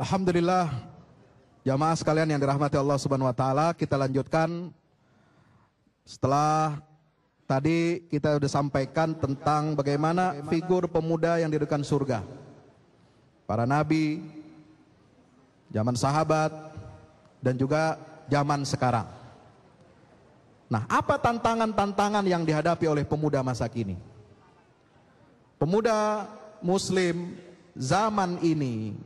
Alhamdulillah jamaah sekalian yang dirahmati Allah Subhanahu wa taala, kita lanjutkan setelah tadi kita sudah sampaikan tentang bagaimana figur pemuda yang didekan surga. Para nabi, zaman sahabat dan juga zaman sekarang. Nah, apa tantangan-tantangan yang dihadapi oleh pemuda masa kini? Pemuda muslim zaman ini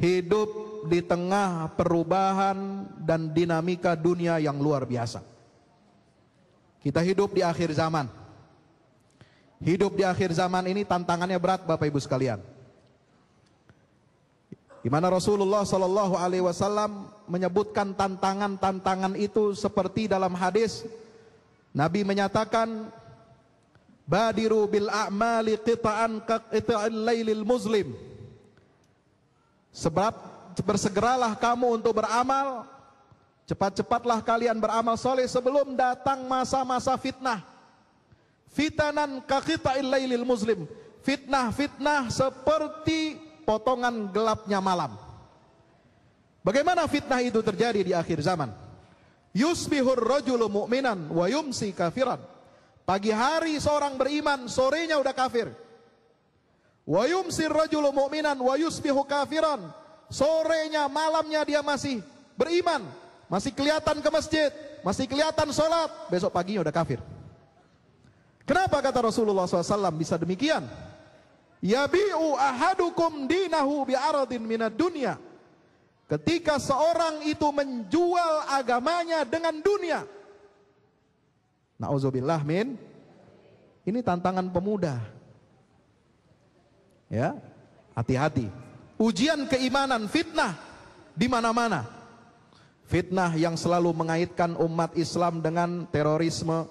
hidup di tengah perubahan dan dinamika dunia yang luar biasa. Kita hidup di akhir zaman. Hidup di akhir zaman ini tantangannya berat Bapak Ibu sekalian. Di mana Rasulullah Shallallahu Alaihi Wasallam menyebutkan tantangan-tantangan itu seperti dalam hadis Nabi menyatakan Badiru bil a'mali qita'an ka qita'il lailil muslim Sebab bersegeralah kamu untuk beramal, cepat-cepatlah kalian beramal soleh sebelum datang masa-masa fitnah. Fitanan kakita illailil muslim. Fitnah-fitnah seperti potongan gelapnya malam. Bagaimana fitnah itu terjadi di akhir zaman? Yusbihur rajulu mu'minan wa yumsi kafiran. Pagi hari seorang beriman, sorenya udah kafir. Wa yumsir rajulu mu'minan wa yusbihu kafiran. Sorenya, malamnya dia masih beriman, masih kelihatan ke masjid, masih kelihatan sholat, besok paginya udah kafir. Kenapa kata Rasulullah SAW bisa demikian? Yabi'u ahadukum dinahu bi'aradin minad dunya. Ketika seorang itu menjual agamanya dengan dunia. Na'udzubillah min. Ini tantangan pemuda. Ya, hati-hati. Ujian keimanan, fitnah di mana-mana. Fitnah yang selalu mengaitkan umat Islam dengan terorisme,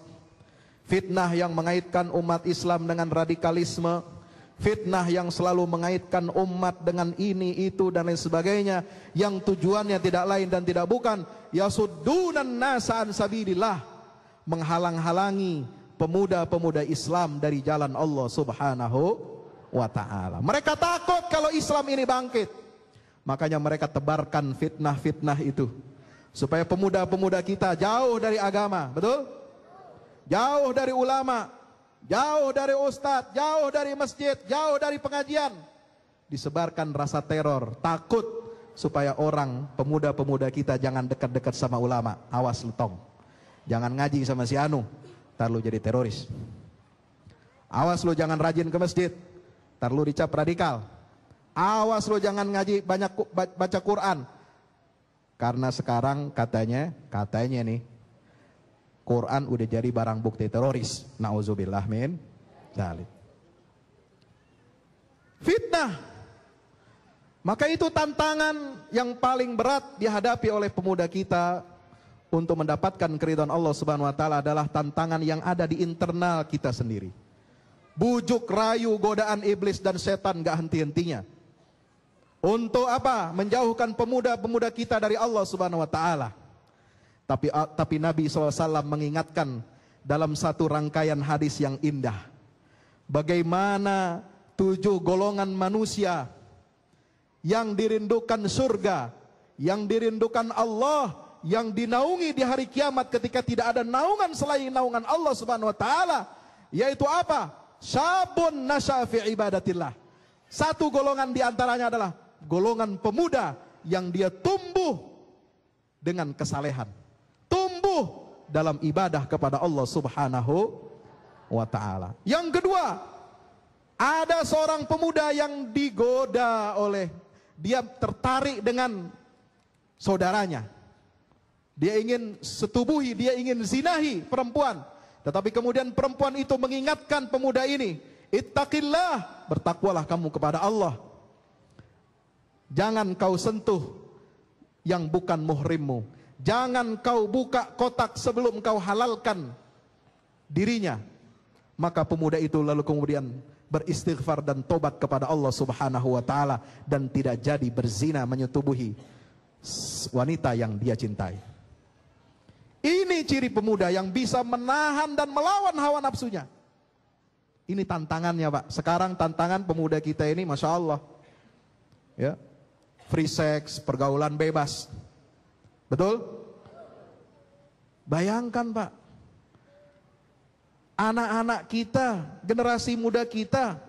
fitnah yang mengaitkan umat Islam dengan radikalisme, fitnah yang selalu mengaitkan umat dengan ini, itu dan lain sebagainya yang tujuannya tidak lain dan tidak bukan yasudunan nasaan sabidillah. menghalang-halangi pemuda-pemuda Islam dari jalan Allah Subhanahu wa taala. Mereka takut kalau Islam ini bangkit. Makanya mereka tebarkan fitnah-fitnah itu supaya pemuda-pemuda kita jauh dari agama, betul? Jauh dari ulama, jauh dari ustadz, jauh dari masjid, jauh dari pengajian. Disebarkan rasa teror, takut supaya orang pemuda-pemuda kita jangan dekat-dekat sama ulama. Awas letong, Jangan ngaji sama si Anu, ntar lu jadi teroris. Awas lu jangan rajin ke masjid, Ntar lu dicap radikal. Awas lu jangan ngaji banyak baca Quran. Karena sekarang katanya, katanya nih, Quran udah jadi barang bukti teroris. Nauzubillah min salih Fitnah. Maka itu tantangan yang paling berat dihadapi oleh pemuda kita untuk mendapatkan keridhaan Allah Subhanahu wa taala adalah tantangan yang ada di internal kita sendiri bujuk rayu godaan iblis dan setan gak henti-hentinya. Untuk apa? Menjauhkan pemuda-pemuda kita dari Allah Subhanahu wa taala. Tapi tapi Nabi SAW mengingatkan dalam satu rangkaian hadis yang indah. Bagaimana tujuh golongan manusia yang dirindukan surga, yang dirindukan Allah, yang dinaungi di hari kiamat ketika tidak ada naungan selain naungan Allah Subhanahu wa taala, yaitu apa? Syabun nasya fi ibadatillah. Satu golongan diantaranya adalah golongan pemuda yang dia tumbuh dengan kesalehan. Tumbuh dalam ibadah kepada Allah subhanahu wa ta'ala. Yang kedua, ada seorang pemuda yang digoda oleh, dia tertarik dengan saudaranya. Dia ingin setubuhi, dia ingin zinahi perempuan tetapi kemudian perempuan itu mengingatkan pemuda ini, "Ittaqillah, bertakwalah kamu kepada Allah. Jangan kau sentuh yang bukan muhrimmu. Jangan kau buka kotak sebelum kau halalkan dirinya." Maka pemuda itu lalu kemudian beristighfar dan tobat kepada Allah Subhanahu wa taala dan tidak jadi berzina menyetubuhi wanita yang dia cintai. Ini ciri pemuda yang bisa menahan dan melawan hawa nafsunya. Ini tantangannya Pak. Sekarang tantangan pemuda kita ini Masya Allah. Ya. Free sex, pergaulan bebas. Betul? Bayangkan Pak. Anak-anak kita, generasi muda kita.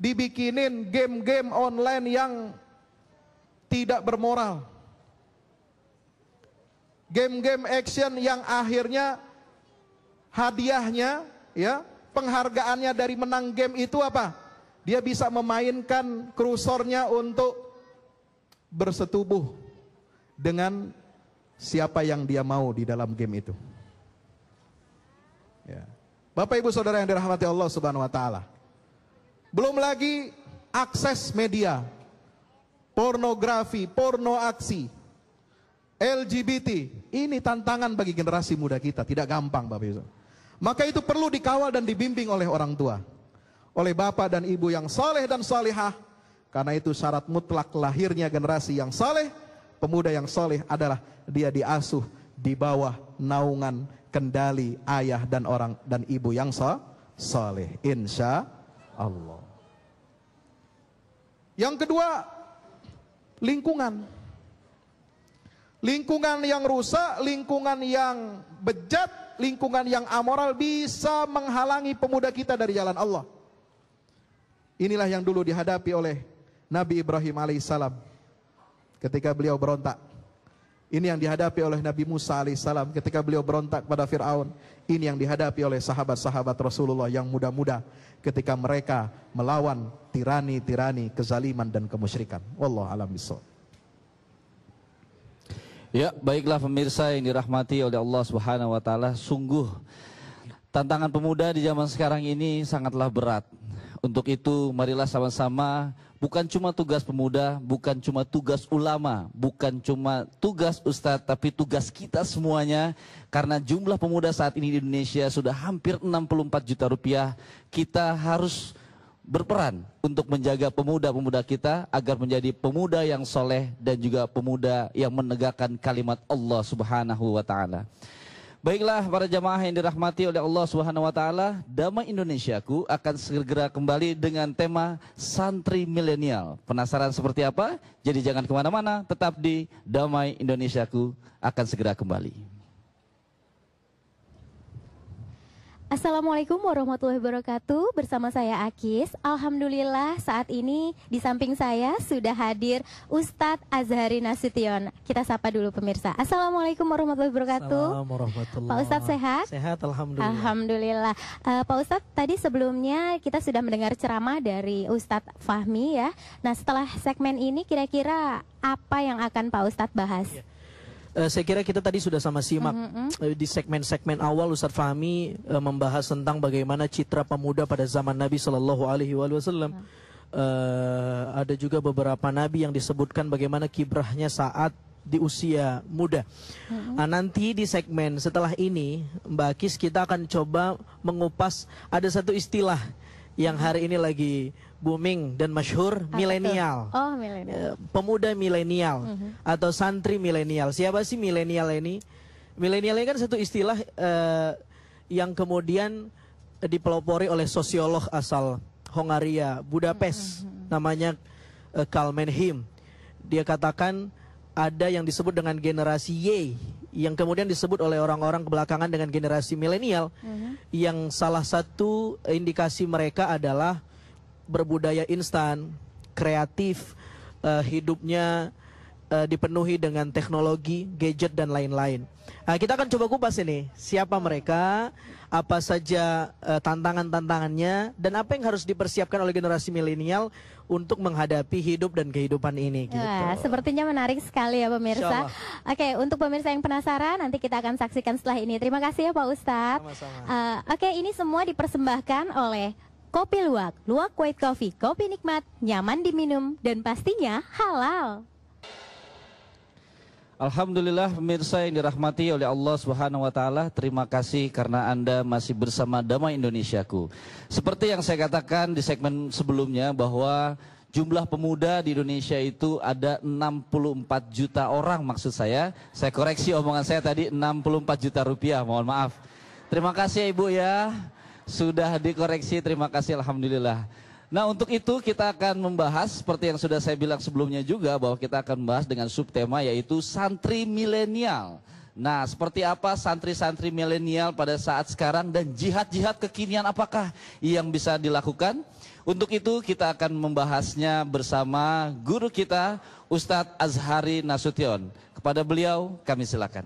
Dibikinin game-game online yang tidak bermoral game-game action yang akhirnya hadiahnya ya penghargaannya dari menang game itu apa? Dia bisa memainkan kursornya untuk bersetubuh dengan siapa yang dia mau di dalam game itu. Ya. Bapak Ibu Saudara yang dirahmati Allah Subhanahu wa taala. Belum lagi akses media, pornografi, porno aksi, LGBT. Ini tantangan bagi generasi muda kita, tidak gampang Bapak Ibu. Maka itu perlu dikawal dan dibimbing oleh orang tua. Oleh bapak dan ibu yang saleh dan salihah. Karena itu syarat mutlak lahirnya generasi yang saleh, pemuda yang saleh adalah dia diasuh di bawah naungan kendali ayah dan orang dan ibu yang saleh. Insya Allah. Yang kedua, lingkungan. Lingkungan yang rusak, lingkungan yang bejat, lingkungan yang amoral bisa menghalangi pemuda kita dari jalan Allah. Inilah yang dulu dihadapi oleh Nabi Ibrahim alaihissalam ketika beliau berontak. Ini yang dihadapi oleh Nabi Musa alaihissalam ketika beliau berontak pada Fir'aun. Ini yang dihadapi oleh sahabat-sahabat Rasulullah yang muda-muda ketika mereka melawan tirani-tirani, kezaliman dan kemusyrikan. Wallahu alam bisawab. Ya, baiklah pemirsa yang dirahmati oleh Allah Subhanahu wa taala, sungguh tantangan pemuda di zaman sekarang ini sangatlah berat. Untuk itu, marilah sama-sama bukan cuma tugas pemuda, bukan cuma tugas ulama, bukan cuma tugas ustadz, tapi tugas kita semuanya karena jumlah pemuda saat ini di Indonesia sudah hampir 64 juta rupiah. Kita harus berperan untuk menjaga pemuda-pemuda kita agar menjadi pemuda yang soleh dan juga pemuda yang menegakkan kalimat Allah Subhanahu wa taala. Baiklah para jamaah yang dirahmati oleh Allah Subhanahu wa taala, Damai Indonesiaku akan segera kembali dengan tema santri milenial. Penasaran seperti apa? Jadi jangan kemana mana tetap di Damai Indonesiaku akan segera kembali. Assalamualaikum warahmatullahi wabarakatuh. Bersama saya Akis. Alhamdulillah saat ini di samping saya sudah hadir Ustadz Azhari Nasution. Kita sapa dulu pemirsa. Assalamualaikum warahmatullahi wabarakatuh. Assalamualaikum Pak Ustadz sehat? Sehat alhamdulillah. Alhamdulillah. Uh, Pak Ustadz tadi sebelumnya kita sudah mendengar ceramah dari Ustadz Fahmi ya. Nah setelah segmen ini kira-kira apa yang akan Pak Ustadz bahas? Yeah. Eh, saya kira kita tadi sudah sama simak mm -hmm. di segmen-segmen awal Ustadz Fahmi uh, membahas tentang bagaimana citra pemuda pada zaman Nabi Shallallahu Alaihi Wasallam. Ya. ada juga beberapa nabi yang disebutkan bagaimana kibrahnya saat di usia muda. Mm-hmm. Nah, nanti di segmen setelah ini Mbak Kis kita akan coba mengupas ada satu istilah yang mm-hmm. hari ini lagi booming dan masyhur ah, milenial. Oh, milenial. Eh, pemuda milenial mm -hmm. atau santri milenial. Siapa sih milenial ini? Milenial ini kan satu istilah uh, yang kemudian dipelopori oleh sosiolog asal Hongaria, Budapest, mm -hmm. namanya uh, eh, Karl Mannheim. Dia katakan ada yang disebut dengan generasi Y yang kemudian disebut oleh orang-orang kebelakangan dengan generasi milenial mm -hmm. yang salah satu indikasi mereka adalah berbudaya instan, kreatif, uh, hidupnya uh, dipenuhi dengan teknologi, gadget dan lain-lain. Nah, kita akan coba kupas ini siapa mereka, apa saja uh, tantangan-tantangannya dan apa yang harus dipersiapkan oleh generasi milenial untuk menghadapi hidup dan kehidupan ini gitu. Wah, sepertinya menarik sekali ya pemirsa. Oke, untuk pemirsa yang penasaran nanti kita akan saksikan setelah ini. Terima kasih ya Pak Ustadz. Uh, oke, ini semua dipersembahkan oleh Kopi Luwak, Luwak White Coffee, kopi nikmat, nyaman diminum, dan pastinya halal. Alhamdulillah pemirsa yang dirahmati oleh Allah Subhanahu wa taala, terima kasih karena Anda masih bersama Damai Indonesiaku. Seperti yang saya katakan di segmen sebelumnya bahwa jumlah pemuda di Indonesia itu ada 64 juta orang maksud saya. Saya koreksi omongan saya tadi 64 juta rupiah, mohon maaf. Terima kasih Ibu ya. Sudah dikoreksi, terima kasih Alhamdulillah. Nah untuk itu kita akan membahas seperti yang sudah saya bilang sebelumnya juga bahwa kita akan membahas dengan subtema yaitu santri milenial. Nah seperti apa santri-santri milenial pada saat sekarang dan jihad-jihad kekinian apakah yang bisa dilakukan? Untuk itu kita akan membahasnya bersama guru kita Ustadz Azhari Nasution. Kepada beliau kami silakan.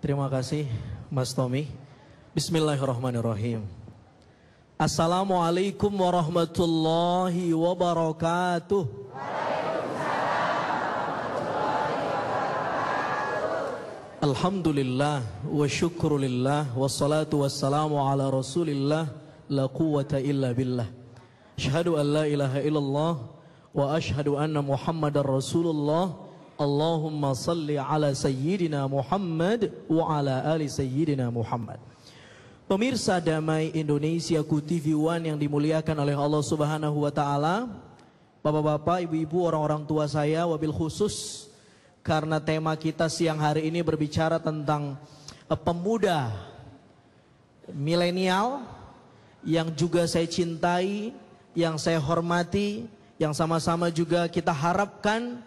Terima kasih Mas Tommy. Bismillahirrahmanirrahim. Assalamualaikum warahmatullahi wabarakatuh. Alhamdulillah wa syukrulillah wassalatu wassalamu ala rasulillah la quwata illa billah. Ashhadu an la ilaha illallah wa ashhadu anna muhammadar rasulullah Allahumma salli ala sayyidina Muhammad wa ala ali sayyidina Muhammad. Pemirsa Damai Indonesia QTV One yang dimuliakan oleh Allah Subhanahu wa taala, Bapak-bapak, ibu-ibu, orang-orang tua saya wabil khusus karena tema kita siang hari ini berbicara tentang eh, pemuda milenial yang juga saya cintai, yang saya hormati, yang sama-sama juga kita harapkan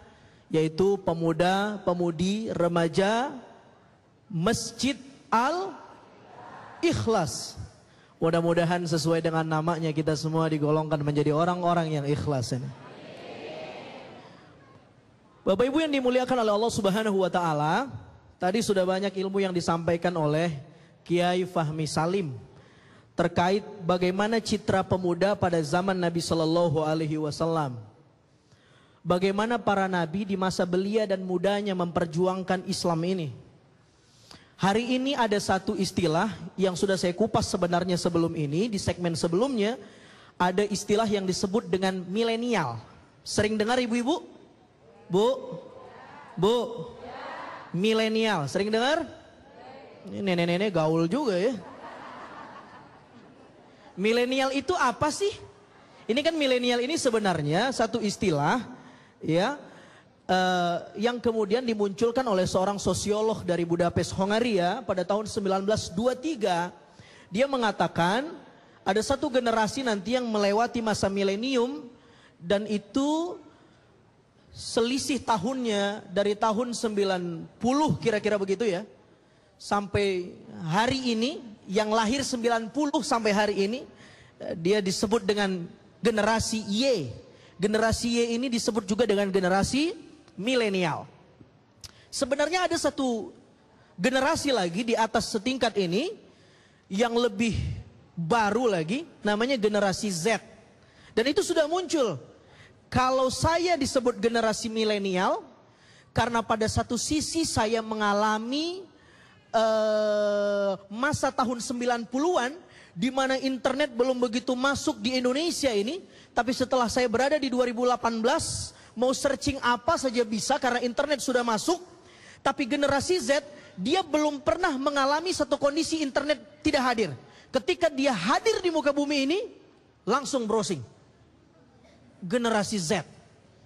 yaitu pemuda, pemudi, remaja Masjid Al Ikhlas. Mudah-mudahan sesuai dengan namanya kita semua digolongkan menjadi orang-orang yang ikhlas ini. Bapak Ibu yang dimuliakan oleh Allah Subhanahu wa taala, tadi sudah banyak ilmu yang disampaikan oleh Kiai Fahmi Salim terkait bagaimana citra pemuda pada zaman Nabi Shallallahu alaihi wasallam bagaimana para nabi di masa belia dan mudanya memperjuangkan Islam ini. Hari ini ada satu istilah yang sudah saya kupas sebenarnya sebelum ini, di segmen sebelumnya, ada istilah yang disebut dengan milenial. Sering dengar ibu-ibu? Bu? Bu? Milenial, sering dengar? nenek-nenek gaul juga ya. Milenial itu apa sih? Ini kan milenial ini sebenarnya satu istilah ya uh, yang kemudian dimunculkan oleh seorang sosiolog dari Budapest Hongaria ya, pada tahun 1923 dia mengatakan ada satu generasi nanti yang melewati masa milenium dan itu selisih tahunnya dari tahun 90 kira-kira begitu ya sampai hari ini yang lahir 90 sampai hari ini eh, dia disebut dengan generasi Y Generasi Y ini disebut juga dengan generasi milenial. Sebenarnya ada satu generasi lagi di atas setingkat ini yang lebih baru lagi namanya generasi Z. Dan itu sudah muncul. Kalau saya disebut generasi milenial karena pada satu sisi saya mengalami uh, masa tahun 90-an di mana internet belum begitu masuk di Indonesia ini tapi setelah saya berada di 2018, mau searching apa saja bisa karena internet sudah masuk. Tapi generasi Z, dia belum pernah mengalami satu kondisi internet tidak hadir. Ketika dia hadir di muka bumi ini, langsung browsing. Generasi Z.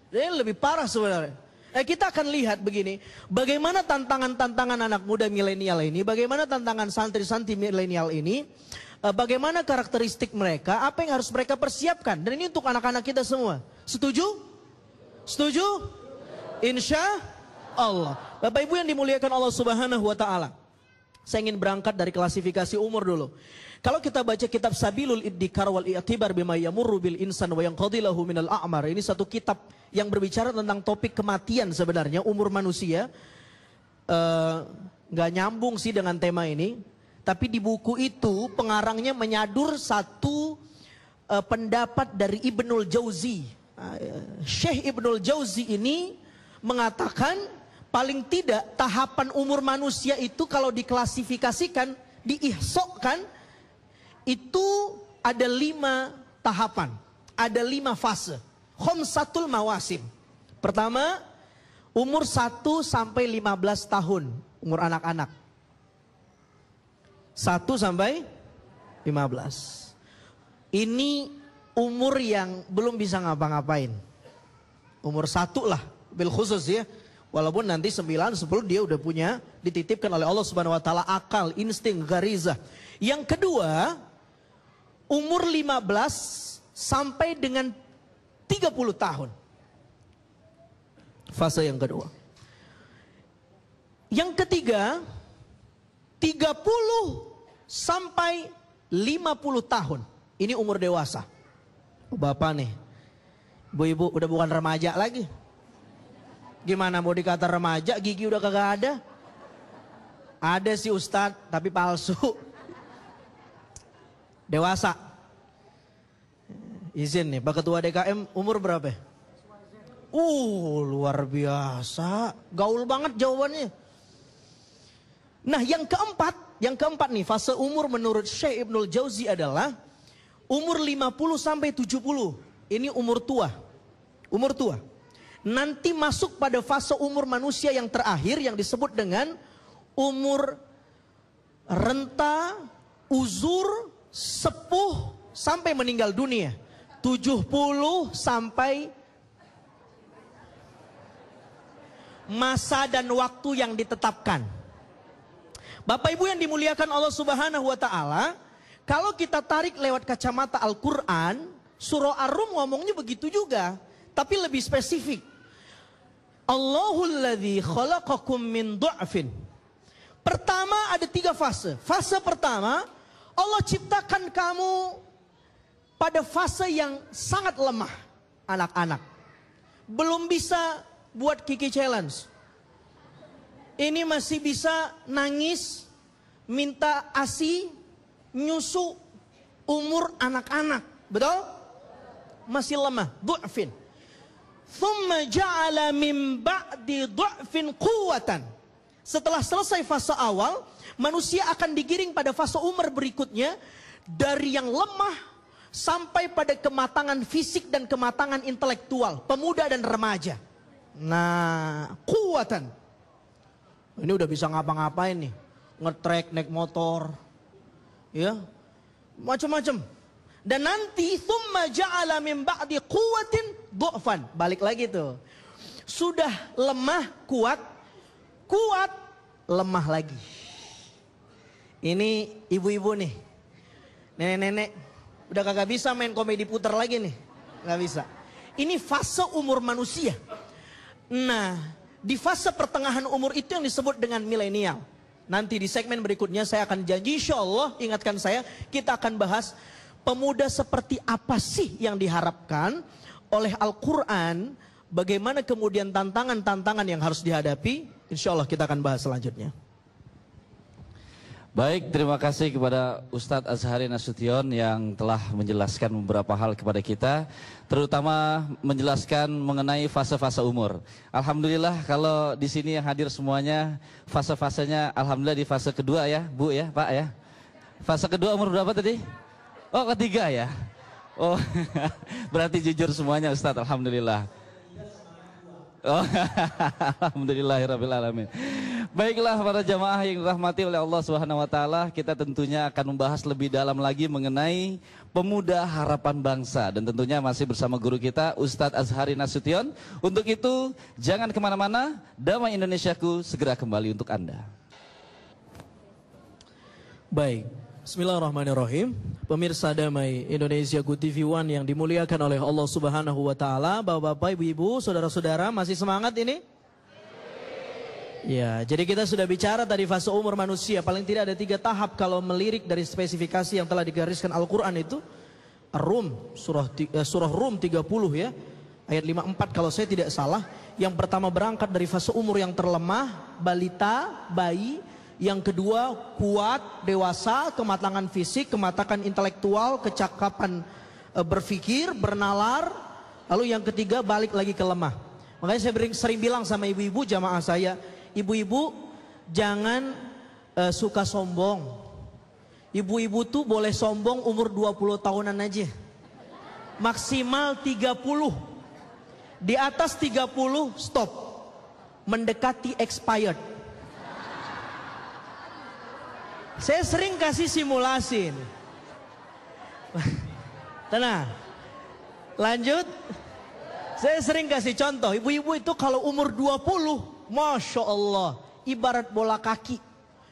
Ini lebih parah sebenarnya. Eh, kita akan lihat begini, bagaimana tantangan-tantangan anak muda milenial ini, bagaimana tantangan santri-santri milenial ini, Eh, bagaimana karakteristik mereka, apa yang harus mereka persiapkan. Dan ini untuk anak-anak kita semua. Setuju? Setuju? Insya Allah. Bapak Ibu yang dimuliakan Allah Subhanahu wa taala. Saya ingin berangkat dari klasifikasi umur dulu. Kalau kita baca kitab Sabilul Iddikar wal I'tibar bima yamurru bil insan wa yanqadilahu minal a'mar. Ini satu kitab yang berbicara tentang topik kematian sebenarnya umur manusia. Eh, nggak uh, nyambung sih dengan tema ini. Tapi di buku itu pengarangnya menyadur satu uh, pendapat dari Ibnul Jauzi. Uh, Syekh Ibnul Jauzi ini mengatakan paling tidak tahapan umur manusia itu kalau diklasifikasikan, diihsokkan, itu ada lima tahapan. Ada lima fase. Khomsatul mawasim. Pertama, umur satu sampai lima belas tahun. Umur anak-anak 1 sampai 15. Ini umur yang belum bisa ngapa-ngapain. Umur satu lah, bil khusus ya. Walaupun nanti 9, 10 dia udah punya dititipkan oleh Allah Subhanahu wa taala akal, insting, gariza. Yang kedua, umur 15 sampai dengan 30 tahun. Fase yang kedua. Yang ketiga, 30 sampai 50 tahun. Ini umur dewasa. Oh, bapak nih, bu ibu udah bukan remaja lagi. Gimana mau dikata remaja, gigi udah kagak ada. Ada sih Ustad, tapi palsu. Dewasa. Izin nih, Pak Ketua DKM umur berapa Uh, luar biasa. Gaul banget jawabannya. Nah yang keempat, yang keempat nih fase umur menurut Syekh Ibnul Jauzi adalah umur 50 sampai 70. Ini umur tua. Umur tua. Nanti masuk pada fase umur manusia yang terakhir yang disebut dengan umur renta, uzur, sepuh sampai meninggal dunia. 70 sampai masa dan waktu yang ditetapkan. Bapak Ibu yang dimuliakan Allah Subhanahu wa taala, kalau kita tarik lewat kacamata Al-Qur'an, surah Ar-Rum ngomongnya begitu juga, tapi lebih spesifik. Allahul ladzi khalaqakum min du'fin. Pertama ada tiga fase. Fase pertama, Allah ciptakan kamu pada fase yang sangat lemah, anak-anak. Belum bisa buat Kiki Challenge ini masih bisa nangis, minta ASI, nyusu umur anak-anak. Betul? Masih lemah, du'fin. Thumma ja'ala min ba'di du'fin kuwatan. Setelah selesai fase awal, manusia akan digiring pada fase umur berikutnya dari yang lemah sampai pada kematangan fisik dan kematangan intelektual, pemuda dan remaja. Nah, kuatan. Ini udah bisa ngapa-ngapain nih. Ngetrek, naik motor. Ya. Macam-macam. Dan nanti thumma ja'ala min ba'di quwwatin du'fan. Balik lagi tuh. Sudah lemah, kuat. Kuat, lemah lagi. Ini ibu-ibu nih. Nenek-nenek. Udah kagak bisa main komedi putar lagi nih. nggak bisa. Ini fase umur manusia. Nah, di fase pertengahan umur itu yang disebut dengan milenial. Nanti di segmen berikutnya saya akan janji insya Allah ingatkan saya kita akan bahas pemuda seperti apa sih yang diharapkan oleh Al-Quran bagaimana kemudian tantangan-tantangan yang harus dihadapi insya Allah kita akan bahas selanjutnya. Baik, terima kasih kepada Ustadz Azhari Nasution yang telah menjelaskan beberapa hal kepada kita, terutama menjelaskan mengenai fase-fase umur. Alhamdulillah kalau di sini yang hadir semuanya fase-fasenya alhamdulillah di fase kedua ya, Bu ya, Pak ya. Fase kedua umur berapa tadi? Oh, ketiga ya. Oh, berarti jujur semuanya Ustadz, alhamdulillah. Oh, alhamdulillah alamin. Baiklah para jamaah yang dirahmati oleh Allah Subhanahu wa taala, kita tentunya akan membahas lebih dalam lagi mengenai pemuda harapan bangsa dan tentunya masih bersama guru kita Ustadz Azhari Nasution. Untuk itu, jangan kemana mana Damai Indonesiaku segera kembali untuk Anda. Baik, Bismillahirrahmanirrahim. Pemirsa Damai Indonesia Good TV One yang dimuliakan oleh Allah Subhanahu wa taala, Bapak-bapak, Ibu-ibu, saudara-saudara masih semangat ini? Ya, jadi kita sudah bicara tadi fase umur manusia. Paling tidak ada tiga tahap kalau melirik dari spesifikasi yang telah digariskan Al-Quran itu. Ar-Rum, surah, eh, surah Rum 30 ya. Ayat 54 kalau saya tidak salah. Yang pertama berangkat dari fase umur yang terlemah, balita, bayi. Yang kedua kuat, dewasa, kematangan fisik, kematangan intelektual, kecakapan eh, berfikir, berpikir, bernalar. Lalu yang ketiga balik lagi ke lemah. Makanya saya sering bilang sama ibu-ibu jamaah saya, Ibu-ibu jangan uh, suka sombong. Ibu-ibu tuh boleh sombong umur 20 tahunan aja. Maksimal 30. Di atas 30 stop. Mendekati expired. Saya sering kasih simulasi. Tenang. Lanjut. Saya sering kasih contoh, ibu-ibu itu kalau umur 20 Masya Allah, ibarat bola kaki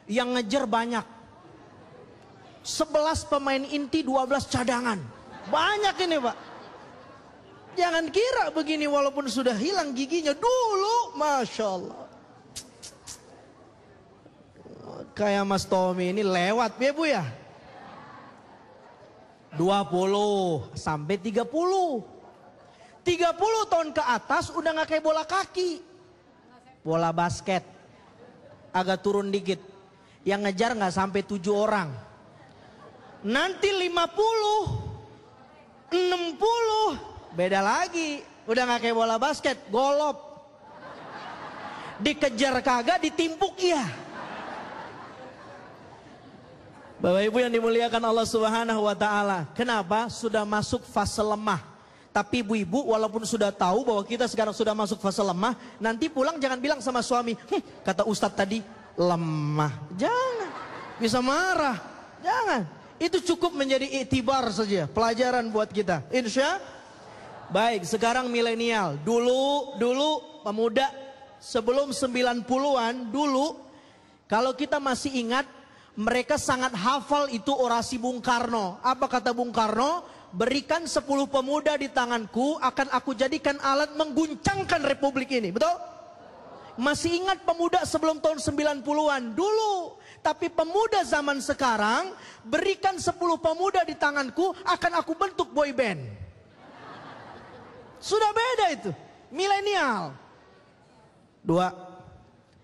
yang ngejar banyak. 11 pemain inti, 12 cadangan. Banyak ini Pak. Jangan kira begini walaupun sudah hilang giginya. Dulu, Masya Allah. Kayak Mas Tommy ini lewat ya Bu ya. 20 sampai 30. 30 tahun ke atas udah gak kayak bola kaki bola basket agak turun dikit yang ngejar nggak sampai tujuh orang nanti 50 60 beda lagi udah nggak kayak bola basket golop dikejar kagak ditimpuk ya Bapak Ibu yang dimuliakan Allah Subhanahu wa taala. Kenapa? Sudah masuk fase lemah. Tapi ibu-ibu walaupun sudah tahu bahwa kita sekarang sudah masuk fase lemah, nanti pulang jangan bilang sama suami, hm, kata ustadz tadi lemah. Jangan. Bisa marah. Jangan. Itu cukup menjadi itibar saja, pelajaran buat kita. Insya Baik, sekarang milenial. Dulu, dulu pemuda sebelum 90-an dulu kalau kita masih ingat mereka sangat hafal itu orasi Bung Karno. Apa kata Bung Karno? berikan sepuluh pemuda di tanganku, akan aku jadikan alat mengguncangkan republik ini. Betul? Masih ingat pemuda sebelum tahun 90-an? Dulu. Tapi pemuda zaman sekarang, berikan sepuluh pemuda di tanganku, akan aku bentuk boy band. Sudah beda itu. Milenial. Dua.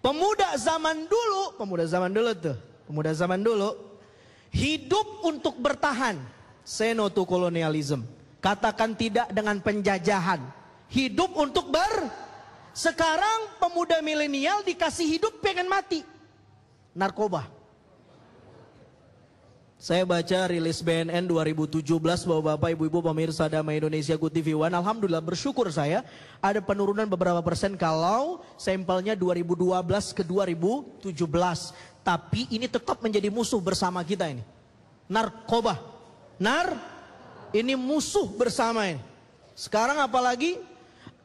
Pemuda zaman dulu, pemuda zaman dulu tuh. Pemuda zaman dulu, hidup untuk bertahan. Say no to colonialism. Katakan tidak dengan penjajahan. Hidup untuk ber. Sekarang pemuda milenial dikasih hidup pengen mati. Narkoba. Saya baca rilis BNN 2017 bahwa Bapak Ibu-Ibu pemirsa Damai Indonesia Good TV One. Alhamdulillah bersyukur saya ada penurunan beberapa persen kalau sampelnya 2012 ke 2017. Tapi ini tetap menjadi musuh bersama kita ini. Narkoba nar ini musuh bersama ini. Sekarang apalagi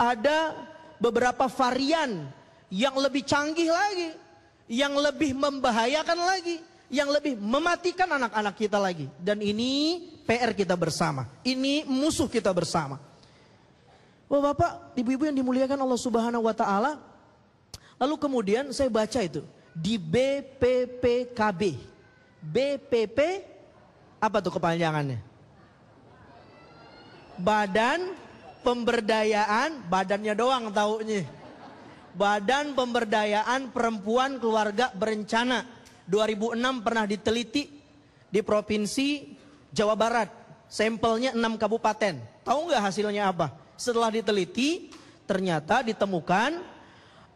ada beberapa varian yang lebih canggih lagi, yang lebih membahayakan lagi, yang lebih mematikan anak-anak kita lagi. Dan ini PR kita bersama. Ini musuh kita bersama. Bapak-bapak, ibu-ibu yang dimuliakan Allah Subhanahu wa taala, lalu kemudian saya baca itu di BPPKB. BPPKB apa tuh kepanjangannya? Badan Pemberdayaan, badannya doang taunya. Badan Pemberdayaan Perempuan Keluarga Berencana 2006 pernah diteliti di provinsi Jawa Barat. Sampelnya 6 kabupaten. Tahu nggak hasilnya apa? Setelah diteliti, ternyata ditemukan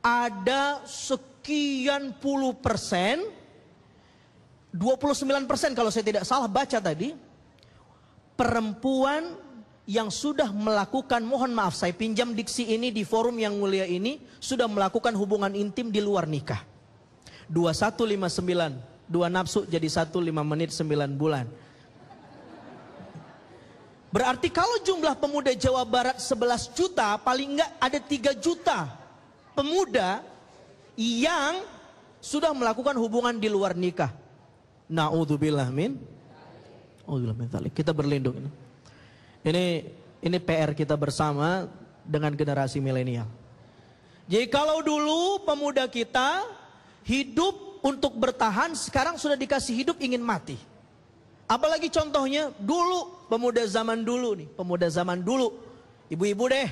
ada sekian puluh persen 29% kalau saya tidak salah baca tadi, perempuan yang sudah melakukan, mohon maaf saya pinjam diksi ini di forum yang mulia ini, sudah melakukan hubungan intim di luar nikah. 2159, dua nafsu jadi satu lima menit 9 bulan. Berarti kalau jumlah pemuda Jawa Barat 11 juta, paling enggak ada 3 juta pemuda yang sudah melakukan hubungan di luar nikah. Naudzubillah min Naudzubillah min Kita berlindung ini. Ini ini PR kita bersama dengan generasi milenial. Jadi kalau dulu pemuda kita hidup untuk bertahan, sekarang sudah dikasih hidup ingin mati. Apalagi contohnya dulu pemuda zaman dulu nih, pemuda zaman dulu. Ibu-ibu deh,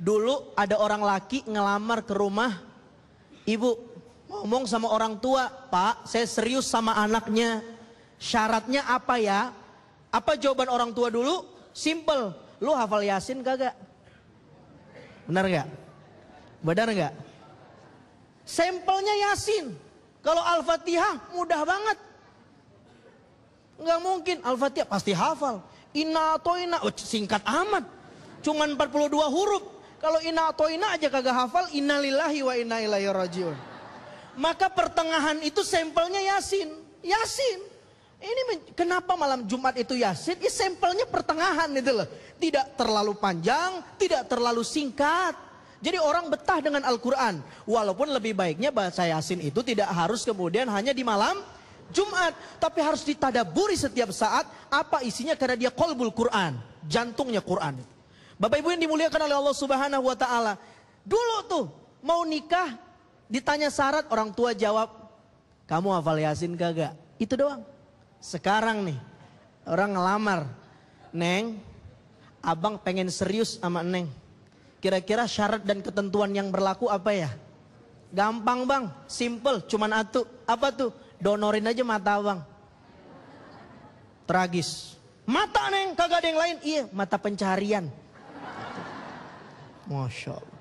dulu ada orang laki ngelamar ke rumah ibu. Ngomong sama orang tua, Pak, saya serius sama anaknya. Syaratnya apa ya? Apa jawaban orang tua dulu? Simple. Lu hafal Yasin kagak? Benar nggak? Benar nggak? Sampelnya Yasin. Kalau Al-Fatihah mudah banget. Nggak mungkin. Al-Fatihah pasti hafal. Inna atau ina Oh, singkat amat. Cuman 42 huruf. Kalau inna atau ina aja kagak hafal. Innalillahi wa inna ilaihi rajiun. Maka pertengahan itu sampelnya Yasin. Yasin. Ini kenapa malam Jumat itu Yasin? Ini sampelnya pertengahan itu loh. Tidak terlalu panjang, tidak terlalu singkat. Jadi orang betah dengan Al-Quran. Walaupun lebih baiknya bahasa Yasin itu tidak harus kemudian hanya di malam Jumat. Tapi harus ditadaburi setiap saat apa isinya karena dia kolbul Quran. Jantungnya Quran. Bapak Ibu yang dimuliakan oleh Allah Subhanahu Wa Ta'ala. Dulu tuh mau nikah Ditanya syarat orang tua jawab, kamu hafal Yasin kagak? Itu doang. Sekarang nih, orang ngelamar. Neng, abang pengen serius sama Neng. Kira-kira syarat dan ketentuan yang berlaku apa ya? Gampang bang, simple, cuman atu. Apa tuh? Donorin aja mata abang. Tragis. Mata Neng, kagak ada yang lain. Iya, mata pencarian. Masya Allah.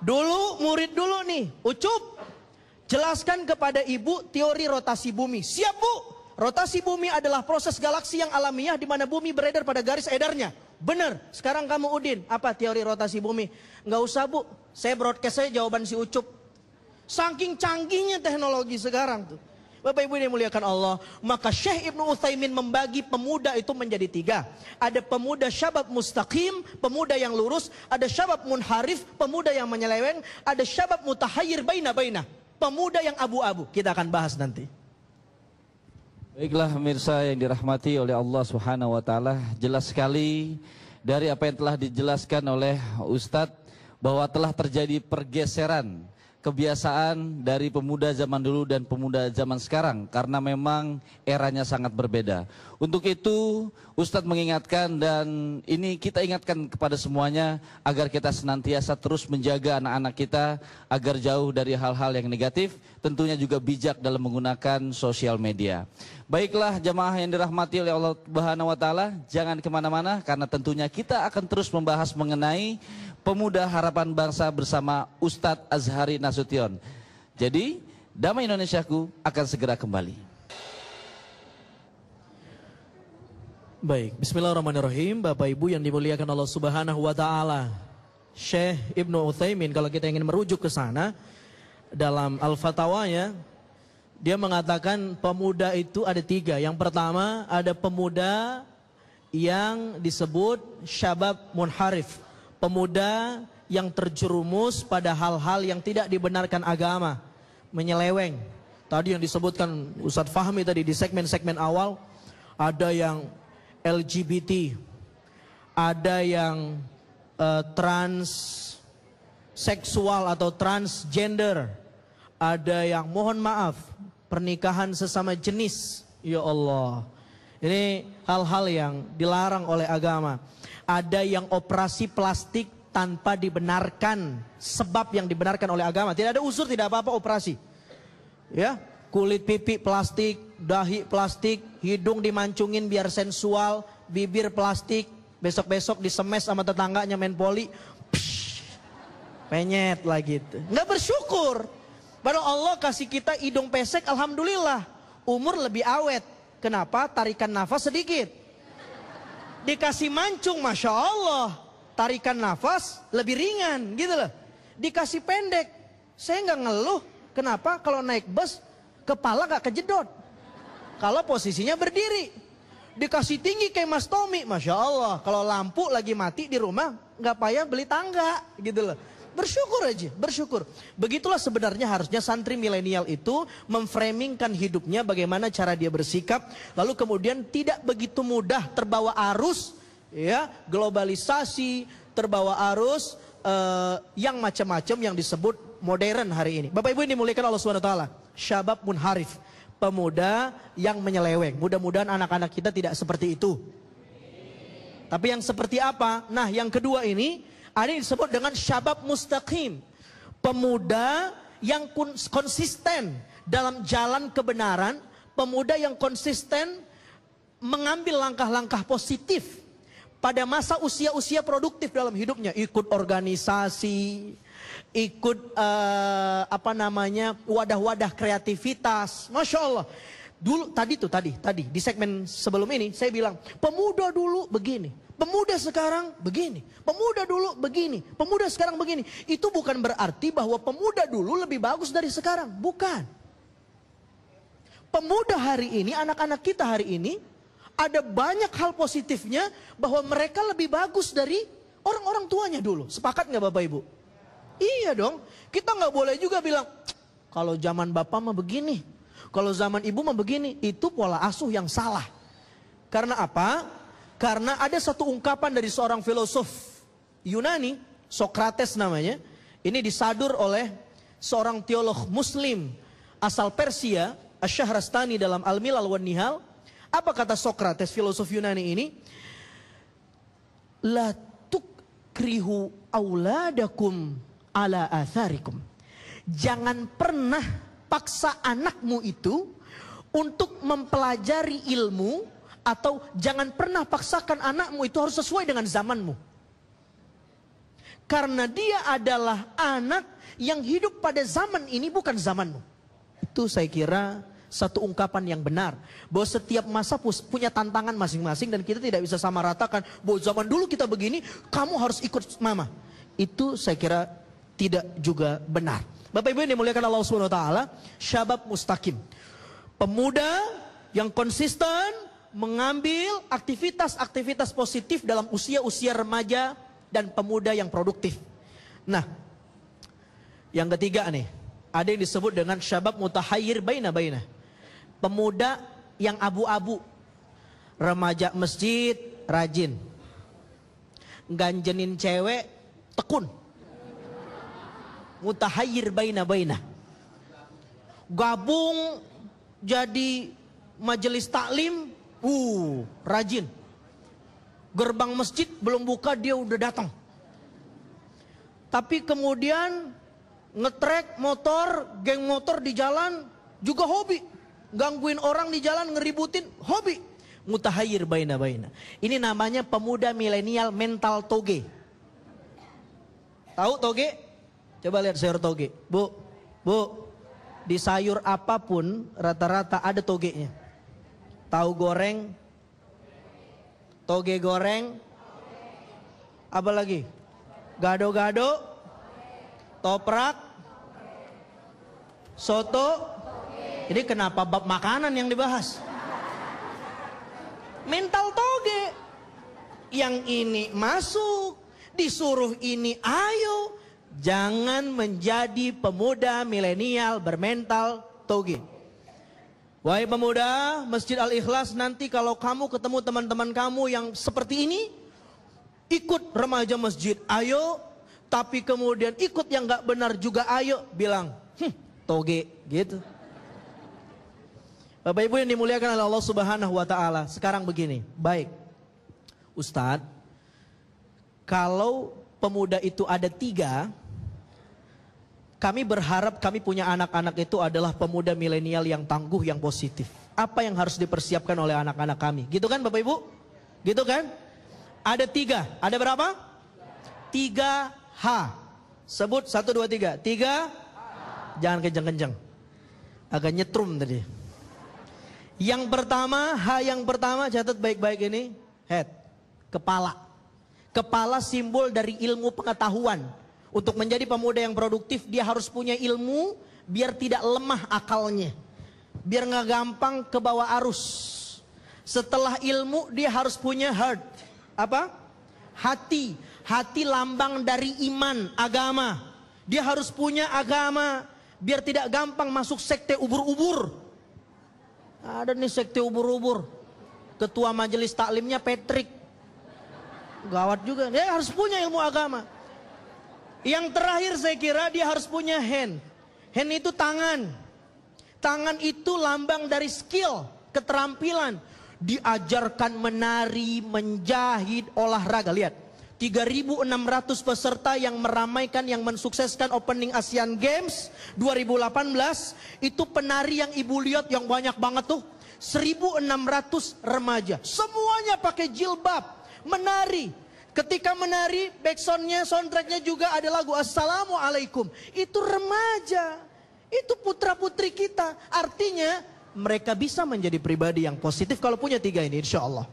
Dulu murid dulu nih, Ucup. Jelaskan kepada ibu teori rotasi bumi. Siap bu, rotasi bumi adalah proses galaksi yang alamiah di mana bumi beredar pada garis edarnya. Bener, sekarang kamu Udin, apa teori rotasi bumi? Nggak usah bu, saya broadcast saya jawaban si Ucup. Saking canggihnya teknologi sekarang tuh. Bapak Ibu yang muliakan Allah, maka Syekh Ibnu Utsaimin membagi pemuda itu menjadi tiga. Ada pemuda syabab mustaqim, pemuda yang lurus, ada syabab munharif, pemuda yang menyeleweng, ada syabab mutahayyir baina-baina, pemuda yang abu-abu. Kita akan bahas nanti. Baiklah pemirsa yang dirahmati oleh Allah Subhanahu wa taala, jelas sekali dari apa yang telah dijelaskan oleh Ustadz bahwa telah terjadi pergeseran kebiasaan dari pemuda zaman dulu dan pemuda zaman sekarang karena memang eranya sangat berbeda. Untuk itu Ustadz mengingatkan dan ini kita ingatkan kepada semuanya agar kita senantiasa terus menjaga anak-anak kita agar jauh dari hal-hal yang negatif tentunya juga bijak dalam menggunakan sosial media. Baiklah jemaah yang dirahmati oleh Allah Subhanahu wa taala, jangan kemana mana karena tentunya kita akan terus membahas mengenai Pemuda Harapan Bangsa bersama Ustadz Azhari Nasution. Jadi, Damai Indonesiaku akan segera kembali. Baik, bismillahirrahmanirrahim. Bapak Ibu yang dimuliakan Allah Subhanahu wa taala. Syekh Ibnu Utsaimin kalau kita ingin merujuk ke sana dalam Al-Fatawanya dia mengatakan pemuda itu ada tiga. Yang pertama ada pemuda yang disebut syabab munharif pemuda yang terjerumus pada hal-hal yang tidak dibenarkan agama, menyeleweng. Tadi yang disebutkan Ustadz Fahmi tadi di segmen-segmen awal, ada yang LGBT, ada yang uh, trans seksual atau transgender, ada yang mohon maaf pernikahan sesama jenis. Ya Allah. Ini hal-hal yang dilarang oleh agama ada yang operasi plastik tanpa dibenarkan sebab yang dibenarkan oleh agama. Tidak ada usur tidak apa-apa operasi. Ya, kulit pipi plastik, dahi plastik, hidung dimancungin biar sensual, bibir plastik, besok-besok disemes sama tetangganya main poli, penyet lah gitu. Nggak bersyukur. Padahal Allah kasih kita hidung pesek, Alhamdulillah. Umur lebih awet. Kenapa? Tarikan nafas sedikit. Dikasih mancung, Masya Allah. Tarikan nafas lebih ringan gitu loh. Dikasih pendek. Saya nggak ngeluh. Kenapa? Kalau naik bus, kepala gak kejedot. Kalau posisinya berdiri. Dikasih tinggi kayak Mas Tommy. Masya Allah. Kalau lampu lagi mati di rumah, nggak payah beli tangga gitu loh. Bersyukur aja, bersyukur. Begitulah sebenarnya harusnya santri milenial itu memframingkan hidupnya bagaimana cara dia bersikap. Lalu kemudian tidak begitu mudah terbawa arus ya globalisasi, terbawa arus uh, yang macam-macam yang disebut modern hari ini. Bapak Ibu ini dimuliakan Allah Subhanahu wa taala, syabab munharif, pemuda yang menyeleweng. Mudah-mudahan anak-anak kita tidak seperti itu. Tapi yang seperti apa? Nah, yang kedua ini ada ah, yang disebut dengan syabab mustaqim. Pemuda yang konsisten dalam jalan kebenaran. Pemuda yang konsisten mengambil langkah-langkah positif. Pada masa usia-usia produktif dalam hidupnya. Ikut organisasi, ikut uh, apa namanya wadah-wadah kreativitas. Masya Allah. Dulu tadi tuh tadi tadi di segmen sebelum ini saya bilang pemuda dulu begini, Pemuda sekarang begini, pemuda dulu begini, pemuda sekarang begini. Itu bukan berarti bahwa pemuda dulu lebih bagus dari sekarang, bukan. Pemuda hari ini, anak-anak kita hari ini, ada banyak hal positifnya bahwa mereka lebih bagus dari orang-orang tuanya dulu. Sepakat nggak Bapak Ibu? Iya dong, kita nggak boleh juga bilang, kalau zaman Bapak mah begini, kalau zaman Ibu mah begini, itu pola asuh yang salah. Karena apa? Karena ada satu ungkapan dari seorang filosof Yunani, Sokrates namanya. Ini disadur oleh seorang teolog muslim asal Persia, Asyahrastani dalam Al-Milal wa Nihal. Apa kata Sokrates, filosof Yunani ini? La tukrihu auladakum ala atharikum. Jangan pernah paksa anakmu itu untuk mempelajari ilmu atau jangan pernah paksakan anakmu itu harus sesuai dengan zamanmu. Karena dia adalah anak yang hidup pada zaman ini bukan zamanmu. Itu saya kira satu ungkapan yang benar. Bahwa setiap masa punya tantangan masing-masing dan kita tidak bisa sama ratakan. Bahwa zaman dulu kita begini, kamu harus ikut mama. Itu saya kira tidak juga benar. Bapak Ibu yang dimuliakan Allah Subhanahu wa taala, syabab mustaqim. Pemuda yang konsisten mengambil aktivitas-aktivitas positif dalam usia-usia remaja dan pemuda yang produktif. Nah, yang ketiga nih, ada yang disebut dengan syabab mutahayir baina-baina. Pemuda yang abu-abu. Remaja masjid, rajin. Ganjenin cewek, tekun. mutahayir baina-baina. Gabung jadi majelis taklim Uh, rajin. Gerbang masjid belum buka dia udah datang. Tapi kemudian ngetrek motor, geng motor di jalan juga hobi. Gangguin orang di jalan, ngeributin, hobi. Mutahayir baina-baina. Ini namanya pemuda milenial mental toge. Tahu toge? Coba lihat sayur toge. Bu, bu, di sayur apapun rata-rata ada togenya tahu goreng, toge goreng, apa lagi? Gado-gado, toprak, soto. Jadi kenapa bab makanan yang dibahas? Mental toge. Yang ini masuk, disuruh ini ayo. Jangan menjadi pemuda milenial bermental toge. Wahai pemuda, Masjid Al-Ikhlas nanti kalau kamu ketemu teman-teman kamu yang seperti ini, ikut remaja masjid, ayo. Tapi kemudian ikut yang gak benar juga, ayo. Bilang, hm, toge, gitu. Bapak Ibu yang dimuliakan oleh Allah Subhanahu wa taala. Sekarang begini, baik. Ustadz, kalau pemuda itu ada tiga, kami berharap kami punya anak-anak itu adalah pemuda milenial yang tangguh, yang positif. Apa yang harus dipersiapkan oleh anak-anak kami? Gitu kan Bapak Ibu? Gitu kan? Ada tiga. Ada berapa? Tiga H. Sebut satu, dua, tiga. Tiga. Jangan kenceng-kenceng. Agak nyetrum tadi. Yang pertama, H yang pertama catat baik-baik ini. Head. Kepala. Kepala simbol dari ilmu pengetahuan. Untuk menjadi pemuda yang produktif dia harus punya ilmu biar tidak lemah akalnya. Biar nggak gampang ke bawah arus. Setelah ilmu dia harus punya heart. Apa? Hati. Hati lambang dari iman, agama. Dia harus punya agama biar tidak gampang masuk sekte ubur-ubur. Ada nih sekte ubur-ubur. Ketua majelis taklimnya Patrick. Gawat juga. Dia harus punya ilmu agama. Yang terakhir saya kira dia harus punya hand. Hand itu tangan. Tangan itu lambang dari skill, keterampilan. Diajarkan menari, menjahit, olahraga. Lihat, 3.600 peserta yang meramaikan, yang mensukseskan opening Asian Games 2018. Itu penari yang ibu lihat yang banyak banget tuh. 1.600 remaja. Semuanya pakai jilbab, menari. Ketika menari, backsoundnya, soundtracknya juga ada lagu Assalamualaikum. Itu remaja. Itu putra-putri kita. Artinya mereka bisa menjadi pribadi yang positif kalau punya tiga ini insya Allah.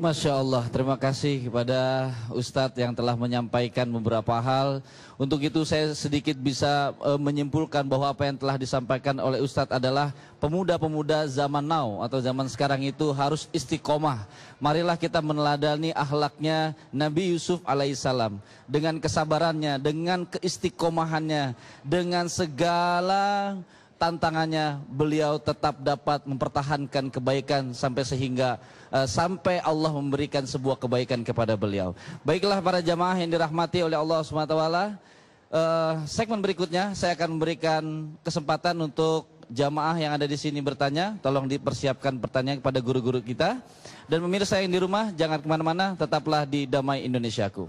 Masya Allah, terima kasih kepada Ustadz yang telah menyampaikan beberapa hal. Untuk itu saya sedikit bisa e, menyimpulkan bahwa apa yang telah disampaikan oleh Ustadz adalah pemuda-pemuda zaman now atau zaman sekarang itu harus istiqomah. Marilah kita meneladani ahlaknya Nabi Yusuf alaihissalam dengan kesabarannya, dengan keistiqomahannya, dengan segala tantangannya beliau tetap dapat mempertahankan kebaikan sampai sehingga Eh, sampai Allah memberikan sebuah kebaikan kepada beliau. Baiklah para jamaah yang dirahmati oleh Allah SWT, Uh, eh, segmen berikutnya saya akan memberikan kesempatan untuk jamaah yang ada di sini bertanya. Tolong dipersiapkan pertanyaan kepada guru-guru kita. Dan pemirsa yang di rumah jangan kemana-mana, tetaplah di Damai Indonesiaku.